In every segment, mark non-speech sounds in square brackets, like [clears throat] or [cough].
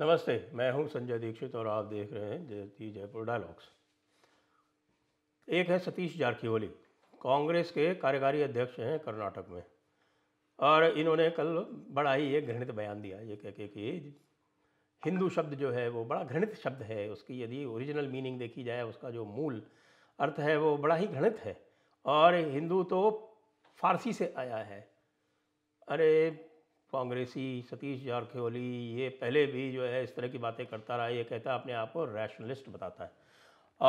नमस्ते मैं हूं संजय दीक्षित और आप देख रहे हैं जयती जयपुर डायलॉग्स एक है सतीश जारकीहोली कांग्रेस के कार्यकारी अध्यक्ष हैं कर्नाटक में और इन्होंने कल बड़ा ही एक घृणित बयान दिया ये कह के कि हिंदू शब्द जो है वो बड़ा घृणित शब्द है उसकी यदि ओरिजिनल मीनिंग देखी जाए उसका जो मूल अर्थ है वो बड़ा ही घृणित है और हिंदू तो फारसी से आया है अरे कांग्रेसी सतीश जारखेवली ये पहले भी जो है इस तरह की बातें करता रहा ये कहता है अपने आप को रैशनलिस्ट बताता है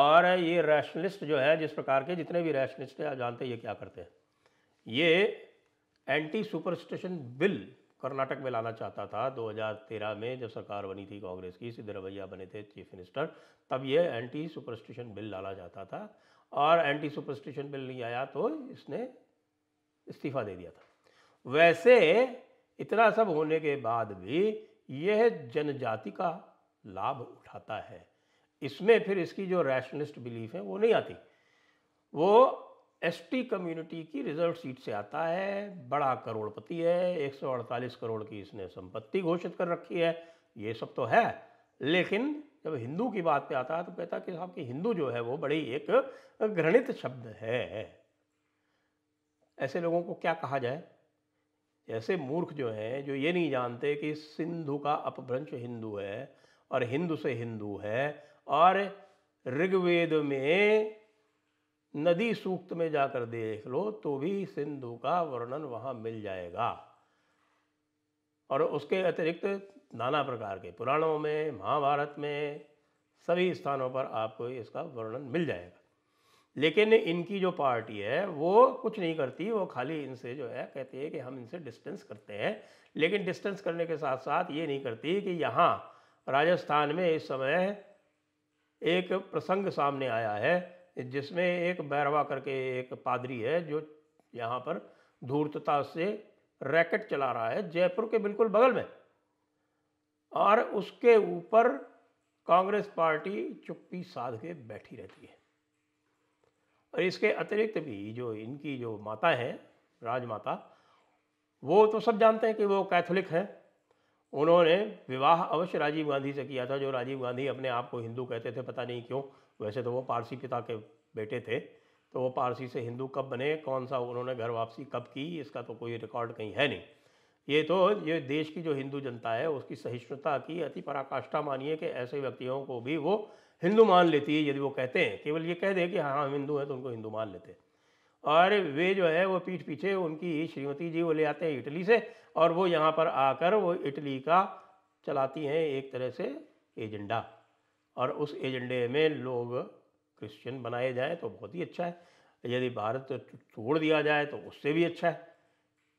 और ये रैशनलिस्ट जो है जिस प्रकार के जितने भी रैशनलिस्ट हैं आप जानते हैं ये क्या करते हैं ये एंटी सुपरस्टिशन बिल कर्नाटक में लाना चाहता था 2013 में जब सरकार बनी थी कांग्रेस की रवैया बने थे चीफ मिनिस्टर तब ये एंटी सुपरस्टिशन बिल लाना चाहता था और एंटी सुपरस्टिशन बिल नहीं आया तो इसने इस्तीफा दे दिया था वैसे इतना सब होने के बाद भी यह जनजाति का लाभ उठाता है इसमें फिर इसकी जो रैशनलिस्ट बिलीफ है वो नहीं आती वो एसटी कम्युनिटी की रिजर्व सीट से आता है बड़ा करोड़पति है 148 करोड़ की इसने संपत्ति घोषित कर रखी है ये सब तो है लेकिन जब हिंदू की बात पे आता है तो कहता कि साहब कि हिंदू जो है वो बड़ी एक घृणित शब्द है ऐसे लोगों को क्या कहा जाए ऐसे मूर्ख जो हैं जो ये नहीं जानते कि सिंधु का अपभ्रंश हिंदू है और हिंदू से हिंदू है और ऋग्वेद में नदी सूक्त में जाकर देख लो तो भी सिंधु का वर्णन वहाँ मिल जाएगा और उसके अतिरिक्त नाना प्रकार के पुराणों में महाभारत में सभी स्थानों पर आपको इसका वर्णन मिल जाएगा लेकिन इनकी जो पार्टी है वो कुछ नहीं करती वो खाली इनसे जो है कहती है कि हम इनसे डिस्टेंस करते हैं लेकिन डिस्टेंस करने के साथ साथ ये नहीं करती कि यहाँ राजस्थान में इस समय एक प्रसंग सामने आया है जिसमें एक बैरवा करके एक पादरी है जो यहाँ पर धूर्तता से रैकेट चला रहा है जयपुर के बिल्कुल बगल में और उसके ऊपर कांग्रेस पार्टी चुप्पी साध के बैठी रहती है और इसके अतिरिक्त भी जो इनकी जो माता हैं राजमाता वो तो सब जानते हैं कि वो कैथोलिक हैं उन्होंने विवाह अवश्य राजीव गांधी से किया था जो राजीव गांधी अपने आप को हिंदू कहते थे पता नहीं क्यों वैसे तो वो पारसी पिता के बेटे थे तो वो पारसी से हिंदू कब बने कौन सा उन्होंने घर वापसी कब की इसका तो कोई रिकॉर्ड कहीं है नहीं ये तो ये देश की जो हिंदू जनता है उसकी सहिष्णुता की अति पराकाष्ठा मानिए कि ऐसे व्यक्तियों को भी वो हिंदू मान लेती है यदि वो कहते हैं केवल ये कह दें कि हाँ हम हिंदू हैं तो उनको हिंदू मान लेते हैं और वे जो है वो पीठ पीछे उनकी श्रीमती जी वो ले आते हैं इटली से और वो यहाँ पर आकर वो इटली का चलाती हैं एक तरह से एजेंडा और उस एजेंडे में लोग क्रिश्चियन बनाए जाएँ तो बहुत ही अच्छा है यदि भारत छोड़ दिया जाए तो उससे भी अच्छा है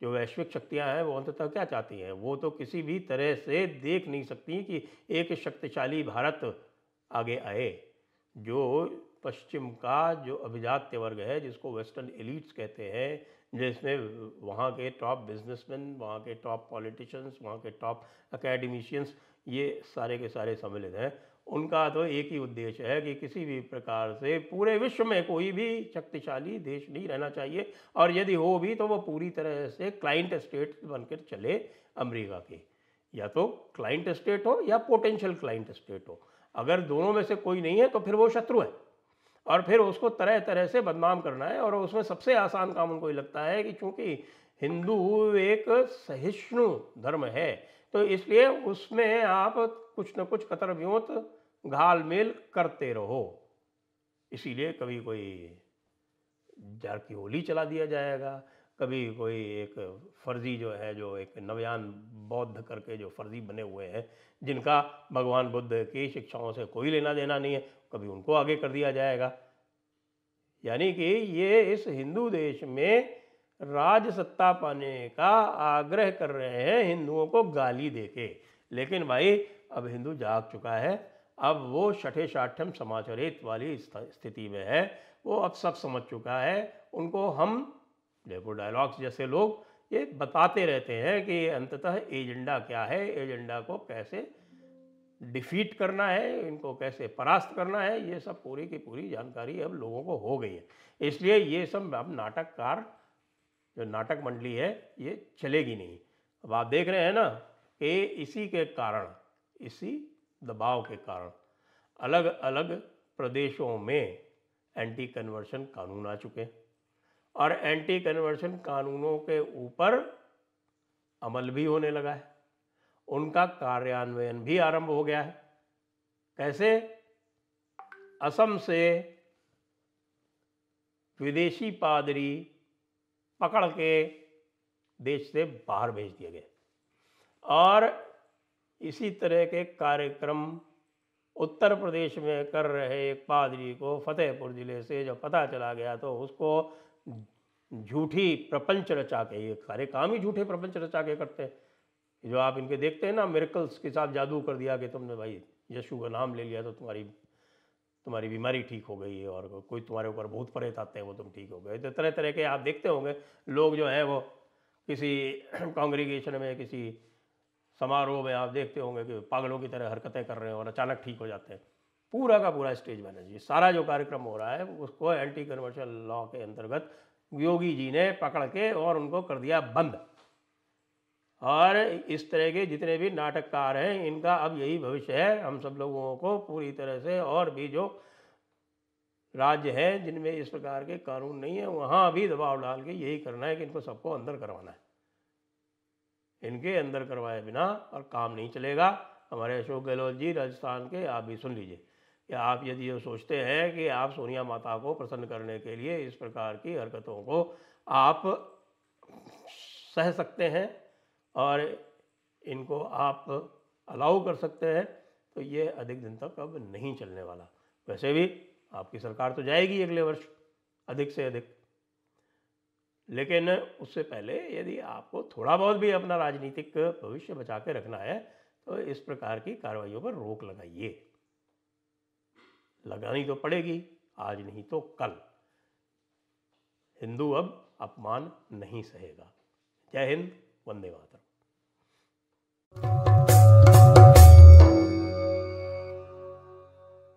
जो वैश्विक शक्तियां हैं वो अंततः क्या चाहती हैं वो तो किसी भी तरह से देख नहीं सकती कि एक शक्तिशाली भारत आगे आए जो पश्चिम का जो अभिजात्य वर्ग है जिसको वेस्टर्न एलिट्स कहते हैं जिसमें वहाँ के टॉप बिजनेसमैन वहाँ के टॉप पॉलिटिशियंस वहाँ के टॉप अकेडमिशियंस ये सारे के सारे सम्मिलित हैं उनका तो एक ही उद्देश्य है कि किसी भी प्रकार से पूरे विश्व में कोई भी शक्तिशाली देश नहीं रहना चाहिए और यदि हो भी तो वो पूरी तरह से क्लाइंट स्टेट बनकर चले अमेरिका के या तो क्लाइंट स्टेट हो या पोटेंशियल क्लाइंट स्टेट हो अगर दोनों में से कोई नहीं है तो फिर वो शत्रु है और फिर उसको तरह तरह से बदनाम करना है और उसमें सबसे आसान काम उनको ये लगता है कि चूँकि हिंदू एक सहिष्णु धर्म है तो इसलिए उसमें आप कुछ न कुछ कतर व्योत घाल मेल करते रहो इसीलिए कभी कोई जार की होली चला दिया जाएगा कभी कोई एक फर्जी जो है जो एक नवयान बौद्ध करके जो फर्जी बने हुए हैं जिनका भगवान बुद्ध की शिक्षाओं से कोई लेना देना नहीं है कभी उनको आगे कर दिया जाएगा यानी कि ये इस हिंदू देश में राज सत्ता पाने का आग्रह कर रहे हैं हिंदुओं को गाली दे के लेकिन भाई अब हिंदू जाग चुका है अब वो छठे साठम समाचरित वाली स्थिति में है वो अब सब समझ चुका है उनको हम जयपुर डायलॉग्स जैसे लोग ये बताते रहते हैं कि अंततः एजेंडा क्या है एजेंडा को कैसे डिफीट करना है इनको कैसे परास्त करना है ये सब पूरी की पूरी जानकारी अब लोगों को हो गई है इसलिए ये सब अब नाटककार जो नाटक मंडली है ये चलेगी नहीं अब आप देख रहे हैं ना कि इसी के कारण इसी दबाव के कारण अलग अलग प्रदेशों में एंटी कन्वर्शन कानून आ चुके और एंटी कन्वर्शन कानूनों के ऊपर अमल भी होने लगा है उनका कार्यान्वयन भी आरंभ हो गया है कैसे असम से विदेशी पादरी पकड़ के देश से बाहर भेज दिए गए और इसी तरह के कार्यक्रम उत्तर प्रदेश में कर रहे एक पादरी को फतेहपुर ज़िले से जब पता चला गया तो उसको झूठी प्रपंच रचा के ये सारे काम ही झूठे प्रपंच रचा के करते हैं जो आप इनके देखते हैं ना मेरिकल्स के साथ जादू कर दिया कि तुमने भाई यशु का नाम ले लिया तो तुम्हारी तुम्हारी बीमारी ठीक हो गई है और कोई तुम्हारे ऊपर भूत प्रेत आते हैं वो तुम ठीक हो गए तो तरह तरह के आप देखते होंगे लोग जो हैं वो किसी [clears throat] कांग्रीगेशन में किसी समारोह में आप देखते होंगे कि पागलों की तरह हरकतें कर रहे हैं और अचानक ठीक हो जाते हैं पूरा का पूरा स्टेज मैनेज ये सारा जो कार्यक्रम हो रहा है उसको एंटी कन्वर्शल लॉ के अंतर्गत योगी जी ने पकड़ के और उनको कर दिया बंद और इस तरह के जितने भी नाटककार हैं इनका अब यही भविष्य है हम सब लोगों को पूरी तरह से और भी जो राज्य हैं जिनमें इस प्रकार के कानून नहीं है वहाँ भी दबाव डाल के यही करना है कि इनको सबको अंदर करवाना है इनके अंदर करवाए बिना और काम नहीं चलेगा हमारे अशोक गहलोत जी राजस्थान के आप भी सुन लीजिए कि आप यदि ये सोचते हैं कि आप सोनिया माता को प्रसन्न करने के लिए इस प्रकार की हरकतों को आप सह सकते हैं और इनको आप अलाउ कर सकते हैं तो ये अधिक दिन तक अब नहीं चलने वाला वैसे भी आपकी सरकार तो जाएगी अगले वर्ष अधिक से अधिक लेकिन उससे पहले यदि आपको थोड़ा बहुत भी अपना राजनीतिक भविष्य बचा के रखना है तो इस प्रकार की कार्रवाइयों पर रोक लगाइए लगानी तो पड़ेगी आज नहीं तो कल हिंदू अब अपमान नहीं सहेगा जय हिंद वंदे मातरम